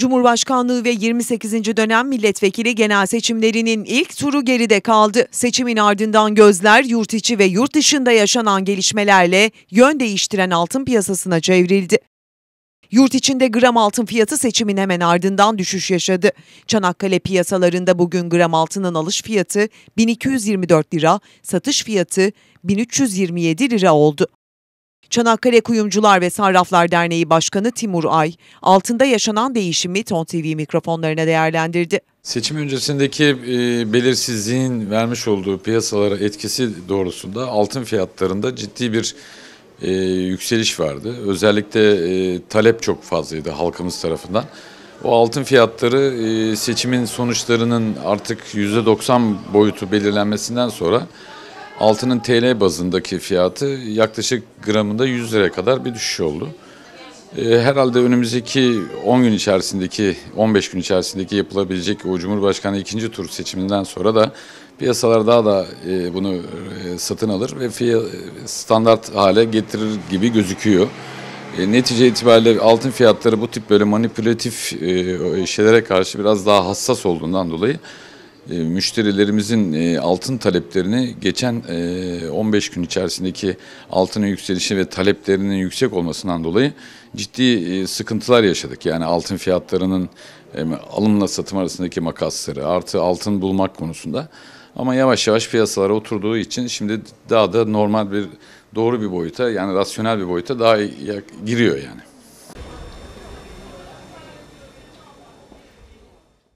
Cumhurbaşkanlığı ve 28. dönem milletvekili genel seçimlerinin ilk turu geride kaldı. Seçimin ardından gözler yurt içi ve yurt dışında yaşanan gelişmelerle yön değiştiren altın piyasasına çevrildi. Yurt içinde gram altın fiyatı seçimin hemen ardından düşüş yaşadı. Çanakkale piyasalarında bugün gram altının alış fiyatı 1224 lira, satış fiyatı 1327 lira oldu. Çanakkale Kuyumcular ve Sarraflar Derneği Başkanı Timur Ay, altında yaşanan değişimi Ton TV mikrofonlarına değerlendirdi. Seçim öncesindeki e, belirsizliğin vermiş olduğu piyasalara etkisi doğrusunda altın fiyatlarında ciddi bir e, yükseliş vardı. Özellikle e, talep çok fazlaydı halkımız tarafından. O altın fiyatları e, seçimin sonuçlarının artık %90 boyutu belirlenmesinden sonra altının TL bazındaki fiyatı yaklaşık gramında 100 liraya kadar bir düşüş oldu. Ee, herhalde önümüzdeki 10 gün içerisindeki, 15 gün içerisindeki yapılabilecek o Cumhurbaşkanı ikinci tur seçiminden sonra da piyasalar daha da e, bunu e, satın alır ve standart hale getirir gibi gözüküyor. E, netice itibariyle altın fiyatları bu tip böyle manipülatif şeylere karşı biraz daha hassas olduğundan dolayı e, müşterilerimizin e, altın taleplerini geçen 15 e, gün içerisindeki altının yükselişi ve taleplerinin yüksek olmasından dolayı ciddi sıkıntılar yaşadık. Yani altın fiyatlarının alımla satım arasındaki makasları artı altın bulmak konusunda. Ama yavaş yavaş piyasalara oturduğu için şimdi daha da normal bir doğru bir boyuta yani rasyonel bir boyuta daha giriyor yani.